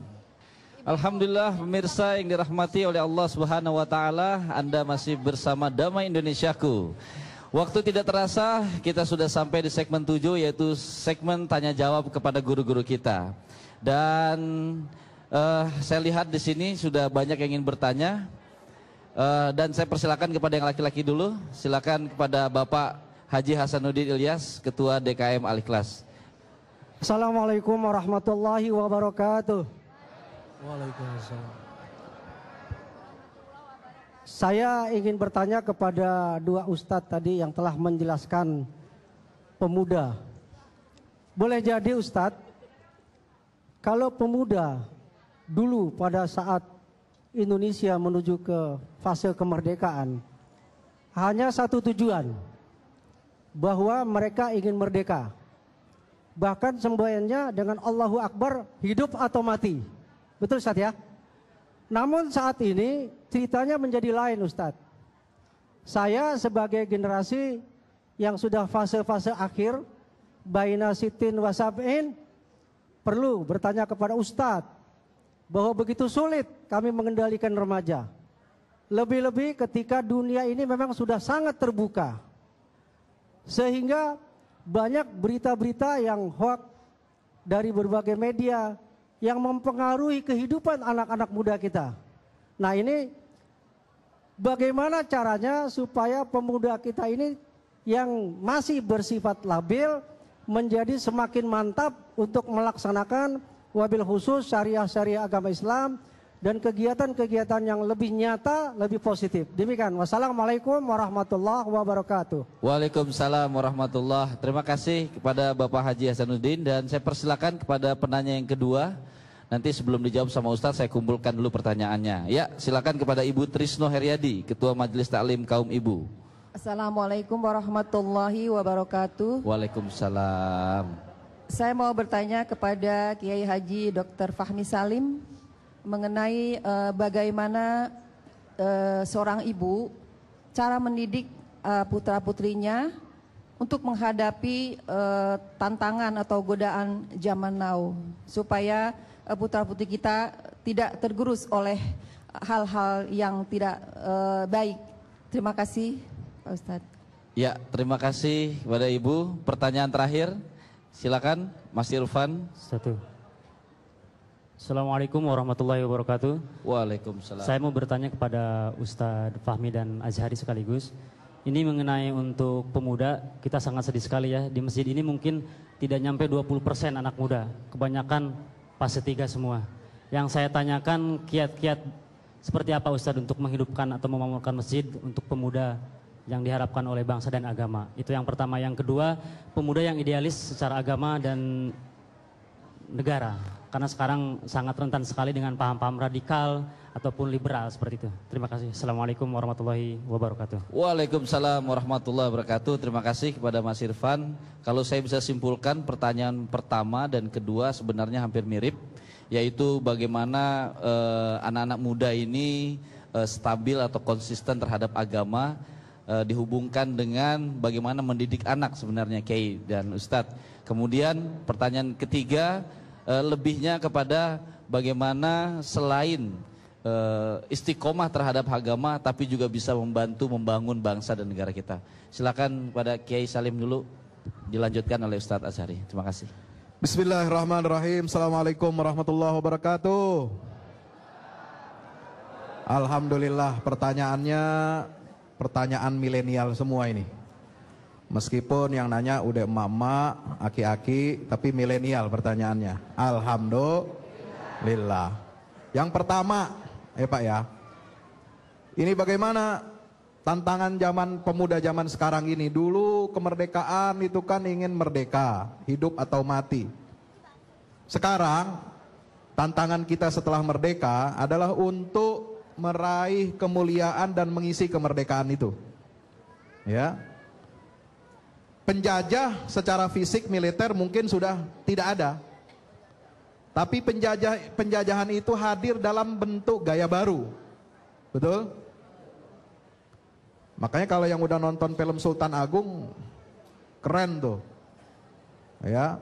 Alhamdulillah pemirsa yang dirahmati oleh Allah Subhanahu wa taala, Anda masih bersama Damai Indonesiaku. Waktu tidak terasa, kita sudah sampai di segmen 7 yaitu segmen tanya jawab kepada guru-guru kita. Dan uh, saya lihat di sini sudah banyak yang ingin bertanya. Uh, dan saya persilakan kepada yang laki-laki dulu. Silakan kepada Bapak Haji Hasanuddin Ilyas, Ketua DKM Aliklas. Assalamualaikum warahmatullahi wabarakatuh. Waalaikumsalam. Saya ingin bertanya kepada dua ustadz tadi yang telah menjelaskan pemuda. Boleh jadi ustadz, kalau pemuda dulu pada saat Indonesia menuju ke fase kemerdekaan, hanya satu tujuan, bahwa mereka ingin merdeka. Bahkan semboyannya dengan Allahu Akbar hidup atau mati. Betul ustadz ya? Namun saat ini ceritanya menjadi lain Ustadz. Saya sebagai generasi yang sudah fase-fase akhir, Baina Sitin Wasab'in, perlu bertanya kepada Ustadz bahwa begitu sulit kami mengendalikan remaja. Lebih-lebih ketika dunia ini memang sudah sangat terbuka. Sehingga banyak berita-berita yang hoax dari berbagai media, yang mempengaruhi kehidupan anak-anak muda kita. Nah ini bagaimana caranya supaya pemuda kita ini yang masih bersifat labil menjadi semakin mantap untuk melaksanakan wabil khusus syariah-syariah agama Islam dan kegiatan-kegiatan yang lebih nyata, lebih positif. Demikian. Wassalamualaikum warahmatullahi wabarakatuh. Waalaikumsalam warahmatullahi. Terima kasih kepada Bapak Haji Hasanuddin dan saya persilakan kepada penanya yang kedua. Nanti sebelum dijawab sama Ustaz, saya kumpulkan dulu pertanyaannya. Ya, silakan kepada Ibu Trisno Heriadi, Ketua Majelis Taklim Kaum Ibu. Assalamualaikum warahmatullahi wabarakatuh. Waalaikumsalam. Saya mau bertanya kepada Kiai Haji Dr. Fahmi Salim mengenai uh, bagaimana uh, seorang ibu cara mendidik uh, putra-putrinya untuk menghadapi uh, tantangan atau godaan zaman now supaya uh, putra-putri kita tidak tergerus oleh hal-hal yang tidak uh, baik. Terima kasih Pak Ustadz. Ya, terima kasih kepada Ibu. Pertanyaan terakhir, silakan Mas Irfan. Satu. Assalamualaikum warahmatullahi wabarakatuh. Waalaikumsalam. Saya mau bertanya kepada Ustadz Fahmi dan Azhari sekaligus. Ini mengenai untuk pemuda, kita sangat sedih sekali ya. Di masjid ini mungkin tidak nyampe 20% anak muda. Kebanyakan pas 3 semua. Yang saya tanyakan kiat-kiat seperti apa Ustadz untuk menghidupkan atau memamurkan masjid untuk pemuda yang diharapkan oleh bangsa dan agama. Itu yang pertama. Yang kedua, pemuda yang idealis secara agama dan negara karena sekarang sangat rentan sekali dengan paham-paham radikal ataupun liberal seperti itu. Terima kasih. Assalamualaikum warahmatullahi wabarakatuh. Waalaikumsalam warahmatullahi wabarakatuh. Terima kasih kepada Mas Irfan. Kalau saya bisa simpulkan pertanyaan pertama dan kedua sebenarnya hampir mirip, yaitu bagaimana eh, anak-anak uh, muda ini uh, stabil atau konsisten terhadap agama uh, dihubungkan dengan bagaimana mendidik anak sebenarnya Kiai dan Ustadz. Kemudian pertanyaan ketiga Eh, lebihnya kepada bagaimana selain uh, istiqomah terhadap agama tapi juga bisa membantu membangun bangsa dan negara kita. Silakan pada Kiai Salim dulu dilanjutkan oleh Ustadz Azhari. Terima kasih. Bismillahirrahmanirrahim. Assalamualaikum warahmatullahi wabarakatuh. Alhamdulillah pertanyaannya pertanyaan milenial semua ini. Meskipun yang nanya udah mama, aki-aki, tapi milenial pertanyaannya. Alhamdulillah. Yang pertama, ya Pak ya. Ini bagaimana tantangan zaman pemuda zaman sekarang ini. Dulu kemerdekaan itu kan ingin merdeka, hidup atau mati. Sekarang tantangan kita setelah merdeka adalah untuk meraih kemuliaan dan mengisi kemerdekaan itu. Ya, penjajah secara fisik militer mungkin sudah tidak ada. Tapi penjajah penjajahan itu hadir dalam bentuk gaya baru. Betul? Makanya kalau yang udah nonton film Sultan Agung keren tuh. Ya.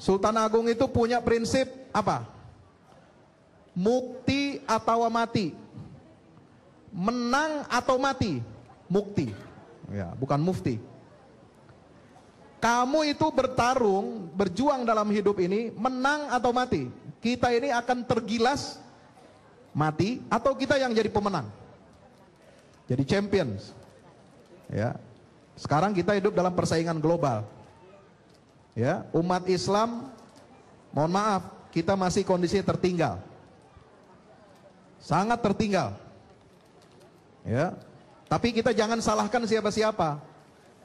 Sultan Agung itu punya prinsip apa? Mukti atau mati. Menang atau mati? Mukti ya, bukan mufti. Kamu itu bertarung, berjuang dalam hidup ini, menang atau mati. Kita ini akan tergilas, mati, atau kita yang jadi pemenang. Jadi champions. Ya. Sekarang kita hidup dalam persaingan global. Ya, umat Islam, mohon maaf, kita masih kondisi tertinggal. Sangat tertinggal. Ya, tapi kita jangan salahkan siapa-siapa.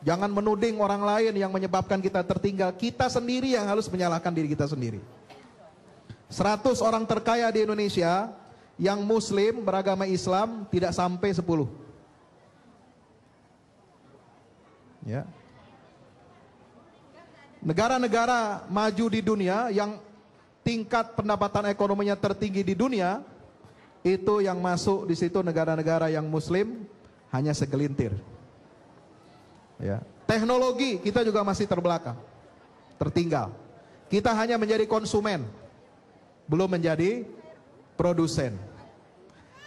Jangan menuding orang lain yang menyebabkan kita tertinggal. Kita sendiri yang harus menyalahkan diri kita sendiri. 100 orang terkaya di Indonesia yang muslim beragama Islam tidak sampai 10. Ya. Negara-negara maju di dunia yang tingkat pendapatan ekonominya tertinggi di dunia itu yang masuk di situ negara-negara yang muslim hanya segelintir. Ya. Teknologi kita juga masih terbelakang, tertinggal. Kita hanya menjadi konsumen, belum menjadi produsen.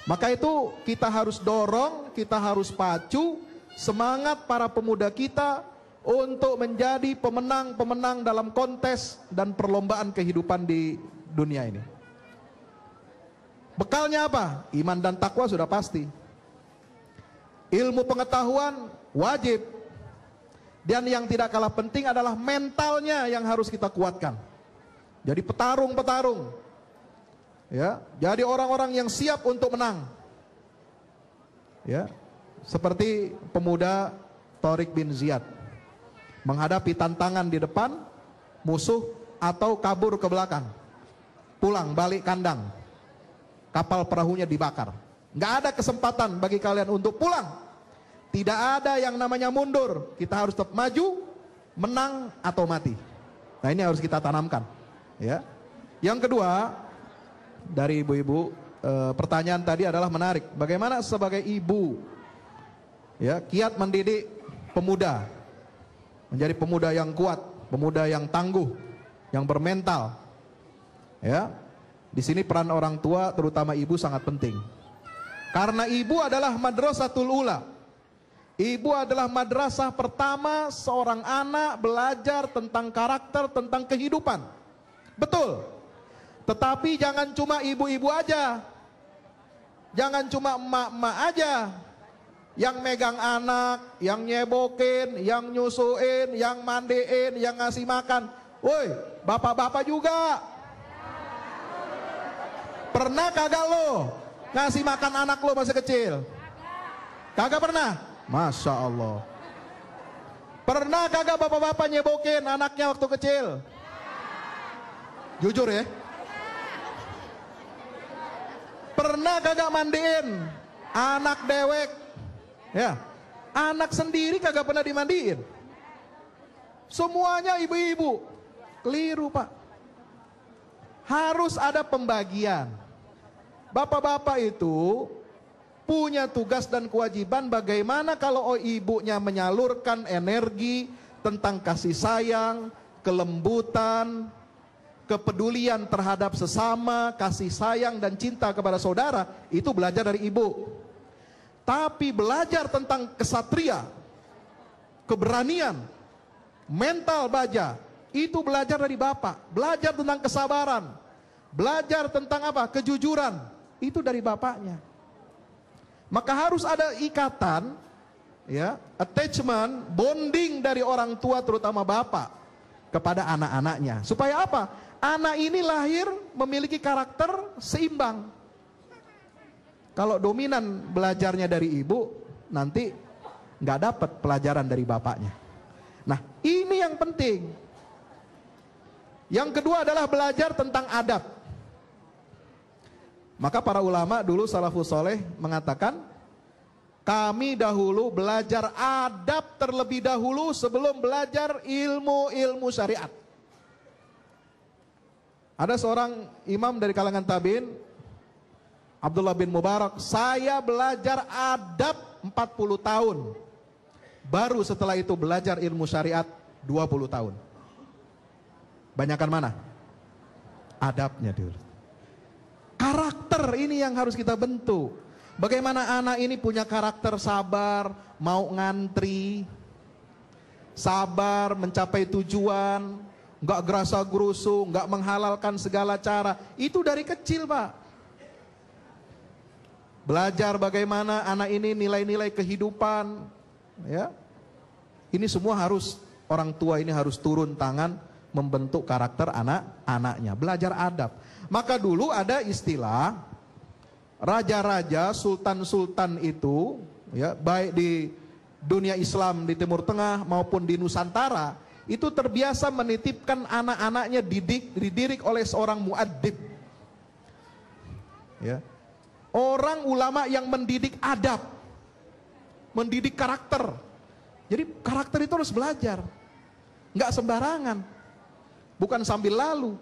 Maka itu kita harus dorong, kita harus pacu semangat para pemuda kita untuk menjadi pemenang-pemenang dalam kontes dan perlombaan kehidupan di dunia ini. Bekalnya apa? Iman dan takwa sudah pasti. Ilmu pengetahuan wajib. Dan yang tidak kalah penting adalah mentalnya yang harus kita kuatkan. Jadi petarung-petarung. Ya, jadi orang-orang yang siap untuk menang. Ya. Seperti pemuda Torik bin Ziyad menghadapi tantangan di depan musuh atau kabur ke belakang. Pulang balik kandang. Kapal perahunya dibakar. Nggak ada kesempatan bagi kalian untuk pulang. Tidak ada yang namanya mundur. Kita harus tetap maju, menang atau mati. Nah ini harus kita tanamkan. Ya. Yang kedua dari ibu-ibu e, pertanyaan tadi adalah menarik. Bagaimana sebagai ibu ya kiat mendidik pemuda menjadi pemuda yang kuat, pemuda yang tangguh, yang bermental. Ya. Di sini peran orang tua terutama ibu sangat penting. Karena ibu adalah madrasah ula. Ibu adalah madrasah pertama seorang anak belajar tentang karakter, tentang kehidupan. Betul. Tetapi jangan cuma ibu-ibu aja. Jangan cuma emak-emak aja. Yang megang anak, yang nyebokin, yang nyusuin, yang mandiin, yang ngasih makan. Woi, bapak-bapak juga. Pernah kagak lo Ngasih makan anak lo masih kecil? Kagak pernah? Masya Allah. Pernah kagak bapak-bapak nyebokin anaknya waktu kecil? Jujur ya? Pernah kagak mandiin anak dewek? Ya. Anak sendiri kagak pernah dimandiin. Semuanya ibu-ibu. Keliru pak. Harus ada pembagian. Bapak-bapak itu punya tugas dan kewajiban bagaimana kalau oh ibunya menyalurkan energi tentang kasih sayang, kelembutan, kepedulian terhadap sesama, kasih sayang dan cinta kepada saudara, itu belajar dari ibu. Tapi belajar tentang kesatria, keberanian, mental baja, itu belajar dari bapak. Belajar tentang kesabaran, belajar tentang apa? Kejujuran, itu dari bapaknya. Maka harus ada ikatan ya, attachment, bonding dari orang tua terutama bapak kepada anak-anaknya. Supaya apa? Anak ini lahir memiliki karakter seimbang. Kalau dominan belajarnya dari ibu, nanti nggak dapat pelajaran dari bapaknya. Nah, ini yang penting. Yang kedua adalah belajar tentang adab. Maka para ulama dulu salafus soleh mengatakan, kami dahulu belajar adab terlebih dahulu sebelum belajar ilmu-ilmu syariat. Ada seorang imam dari kalangan tabin, Abdullah bin Mubarak, saya belajar adab 40 tahun. Baru setelah itu belajar ilmu syariat 20 tahun. Banyakan mana? Adabnya dulu. Karakter ini yang harus kita bentuk. Bagaimana anak ini punya karakter sabar, mau ngantri, sabar mencapai tujuan, nggak gerasa gerusu, nggak menghalalkan segala cara. Itu dari kecil, Pak. Belajar bagaimana anak ini nilai-nilai kehidupan, ya. Ini semua harus orang tua ini harus turun tangan membentuk karakter anak-anaknya, belajar adab. Maka dulu ada istilah raja-raja, sultan-sultan itu ya, baik di dunia Islam di Timur Tengah maupun di Nusantara itu terbiasa menitipkan anak-anaknya didik didirik oleh seorang muadib. Ya. Orang ulama yang mendidik adab, mendidik karakter. Jadi karakter itu harus belajar. nggak sembarangan. Bukan sambil lalu.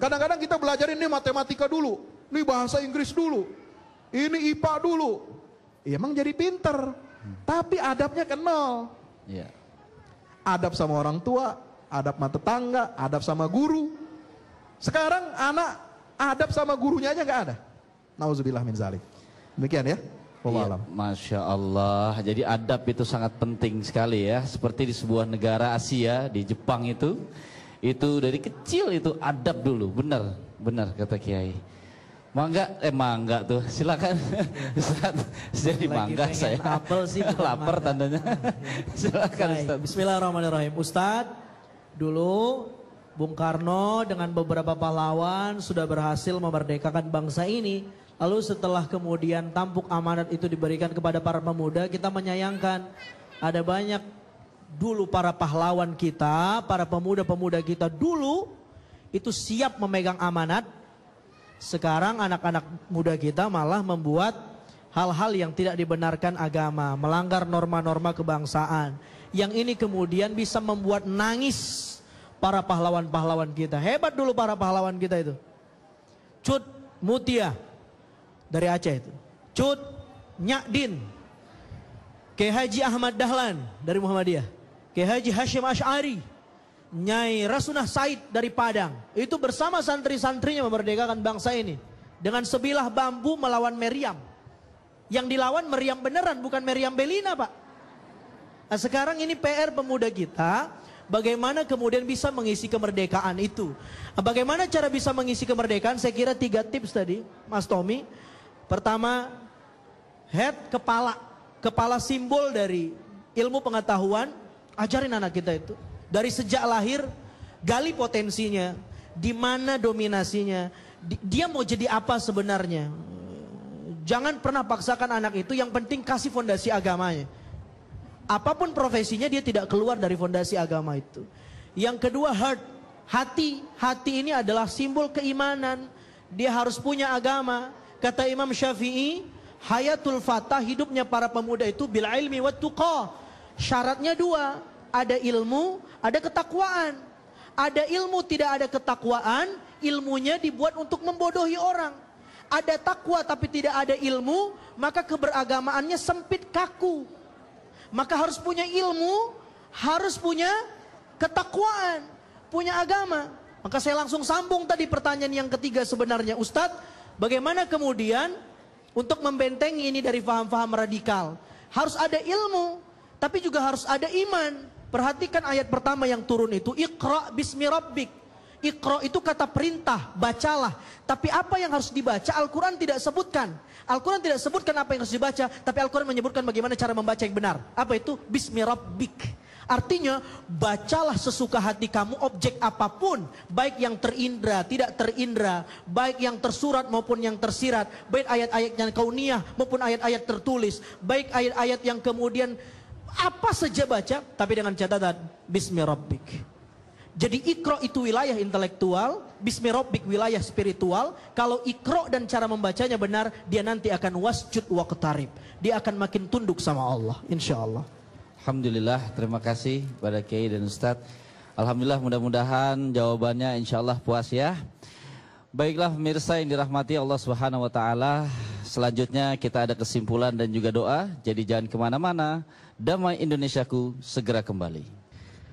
Kadang-kadang kita belajar ini matematika dulu, ini bahasa Inggris dulu, ini IPA dulu. Ya, emang jadi pinter, tapi adabnya kenal. Ya. Adab sama orang tua, adab sama tetangga, adab sama guru. Sekarang anak adab sama gurunya aja nggak ada. Nauzubillah min zalik. Demikian ya. Ya, Masya Allah, jadi adab itu sangat penting sekali ya. Seperti di sebuah negara Asia, di Jepang itu, itu dari kecil itu adab dulu, benar, benar kata Kiai. Mangga, eh mangga tuh, silakan Ustaz. Jadi mangga saya. Apel sih, lapar tandanya. silakan Ustaz. Bismillahirrahmanirrahim. Ustaz, dulu Bung Karno dengan beberapa pahlawan sudah berhasil memerdekakan bangsa ini. Lalu setelah kemudian tampuk amanat itu diberikan kepada para pemuda, kita menyayangkan ada banyak Dulu para pahlawan kita, para pemuda-pemuda kita dulu itu siap memegang amanat. Sekarang anak-anak muda kita malah membuat hal-hal yang tidak dibenarkan agama, melanggar norma-norma kebangsaan. Yang ini kemudian bisa membuat nangis para pahlawan-pahlawan kita. Hebat dulu para pahlawan kita itu. Cut Mutia dari Aceh itu. Cut Nyakdin. Ke Haji Ahmad Dahlan dari Muhammadiyah. Ki Haji Hashim Ash'ari, Nyai Rasunah Said dari Padang, itu bersama santri-santrinya memerdekakan bangsa ini dengan sebilah bambu melawan Meriam. Yang dilawan Meriam beneran bukan Meriam Belina, Pak. Nah, sekarang ini PR pemuda kita bagaimana kemudian bisa mengisi kemerdekaan itu. Nah, bagaimana cara bisa mengisi kemerdekaan? Saya kira tiga tips tadi, Mas Tommy. Pertama, head kepala, kepala simbol dari ilmu pengetahuan Ajarin anak kita itu. Dari sejak lahir, gali potensinya, di mana dominasinya, dia mau jadi apa sebenarnya. Jangan pernah paksakan anak itu, yang penting kasih fondasi agamanya. Apapun profesinya dia tidak keluar dari fondasi agama itu. Yang kedua heart, hati. Hati ini adalah simbol keimanan. Dia harus punya agama. Kata Imam Syafi'i, hayatul fatah hidupnya para pemuda itu bil ilmi wa tuqa Syaratnya dua, ada ilmu, ada ketakwaan. Ada ilmu tidak ada ketakwaan, ilmunya dibuat untuk membodohi orang. Ada takwa tapi tidak ada ilmu, maka keberagamaannya sempit kaku. Maka harus punya ilmu, harus punya ketakwaan, punya agama. Maka saya langsung sambung tadi pertanyaan yang ketiga sebenarnya Ustadz, bagaimana kemudian untuk membentengi ini dari faham-faham radikal? Harus ada ilmu, tapi juga harus ada iman. Perhatikan ayat pertama yang turun itu. Iqra bismi rabbik. Iqra itu kata perintah, bacalah. Tapi apa yang harus dibaca Al-Quran tidak sebutkan. Al-Quran tidak sebutkan apa yang harus dibaca. Tapi Al-Quran menyebutkan bagaimana cara membaca yang benar. Apa itu? Bismi rabbik. Artinya, bacalah sesuka hati kamu objek apapun, baik yang terindra, tidak terindra, baik yang tersurat maupun yang tersirat, baik ayat-ayat yang kauniyah maupun ayat-ayat tertulis, baik ayat-ayat yang kemudian apa saja baca tapi dengan catatan bismi rabbik. Jadi ikro itu wilayah intelektual, bismi rabbik wilayah spiritual. Kalau ikro dan cara membacanya benar, dia nanti akan wasjud waqtarib. Dia akan makin tunduk sama Allah, insya Allah. Alhamdulillah, terima kasih kepada Kiai dan Ustadz. Alhamdulillah mudah-mudahan jawabannya insya Allah puas ya. Baiklah pemirsa yang dirahmati Allah Subhanahu wa taala, selanjutnya kita ada kesimpulan dan juga doa. Jadi jangan kemana-mana. Damai Indonesiaku segera kembali.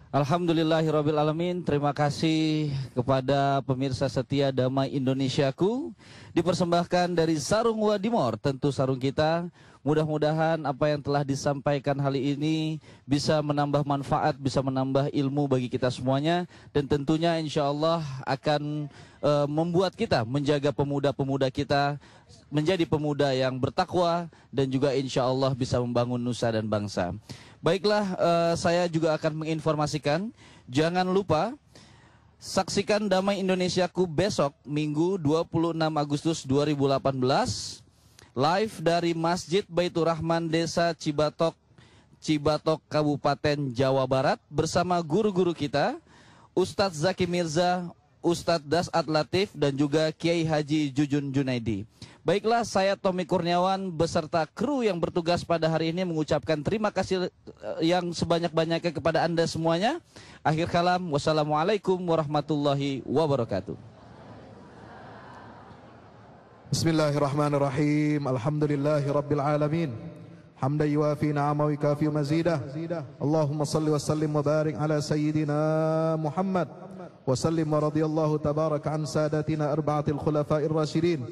Alhamdulillahirabbil Terima kasih kepada pemirsa setia Damai Indonesiaku dipersembahkan dari Sarung Wadimor, tentu sarung kita Mudah-mudahan apa yang telah disampaikan hari ini bisa menambah manfaat, bisa menambah ilmu bagi kita semuanya dan tentunya insya Allah akan e, membuat kita menjaga pemuda-pemuda kita menjadi pemuda yang bertakwa dan juga insya Allah bisa membangun nusa dan bangsa. Baiklah, e, saya juga akan menginformasikan, jangan lupa saksikan Damai Indonesiaku besok Minggu 26 Agustus 2018 live dari Masjid Baitur Rahman Desa Cibatok, Cibatok Kabupaten Jawa Barat bersama guru-guru kita, Ustadz Zaki Mirza, Ustadz Das Latif dan juga Kiai Haji Jujun Junaidi. Baiklah, saya Tommy Kurniawan beserta kru yang bertugas pada hari ini mengucapkan terima kasih eh, yang sebanyak-banyaknya kepada Anda semuanya. Akhir kalam, wassalamualaikum warahmatullahi wabarakatuh. بسم الله الرحمن الرحيم الحمد لله رب العالمين حمدا يوافي نعمه ويكافي مزيده اللهم صل وسلم وبارك على سيدنا محمد وسلم ورضي الله تبارك عن سادتنا أربعة الخلفاء الراشدين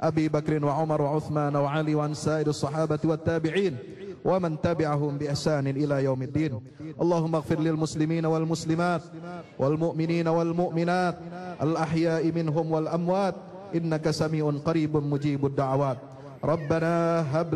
أبي بكر وعمر وعثمان وعلي وعن سائر الصحابة والتابعين ومن تبعهم بإحسان إلى يوم الدين اللهم اغفر للمسلمين والمسلمات والمؤمنين والمؤمنات الأحياء منهم والأموات innaka samiun qaribun mujibud da'wat rabbana hab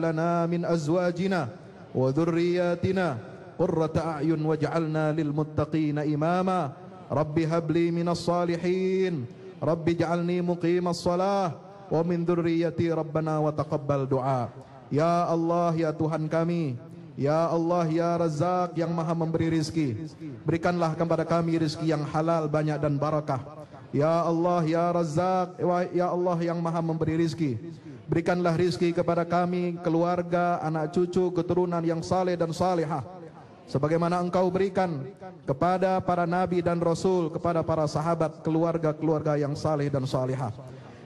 min azwajina wa dhurriyyatina waj'alna lil muttaqina imama rabbi hab li minas salihin rabbi ij'alni muqimas salah wa min rabbana wa du'a ya allah ya tuhan kami Ya Allah ya Razak yang maha memberi rizki Berikanlah kepada kami rizki yang halal banyak dan barakah Ya Allah, Ya Razak, Ya Allah yang maha memberi rizki. Berikanlah rizki kepada kami, keluarga, anak cucu, keturunan yang saleh dan salihah. Sebagaimana engkau berikan kepada para nabi dan rasul, kepada para sahabat, keluarga-keluarga yang saleh dan salihah.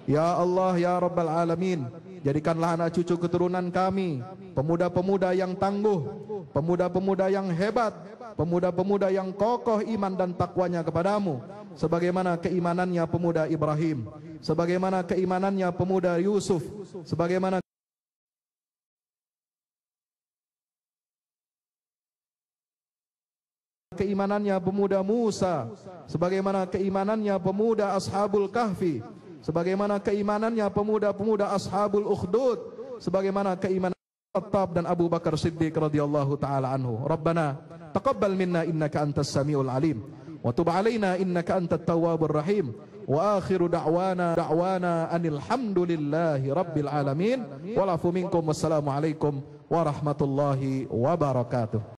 Ya Allah, Ya Rabbal Alamin, jadikanlah anak cucu keturunan kami, pemuda-pemuda yang tangguh, pemuda-pemuda yang hebat, pemuda-pemuda yang kokoh iman dan takwanya kepadamu sebagaimana keimanannya pemuda Ibrahim, sebagaimana keimanannya pemuda Yusuf, sebagaimana keimanannya pemuda Musa, sebagaimana keimanannya pemuda Ashabul Kahfi, sebagaimana keimanannya pemuda-pemuda Ashabul Ukhdud, sebagaimana keimanan Khattab dan Abu Bakar Siddiq radhiyallahu taala anhu. Rabbana taqabbal minna innaka antas samiul alim. وتب علينا إنك أنت التواب الرحيم وآخر دعوانا دعوانا أن الحمد لله رب العالمين والعفو منكم والسلام عليكم ورحمة الله وبركاته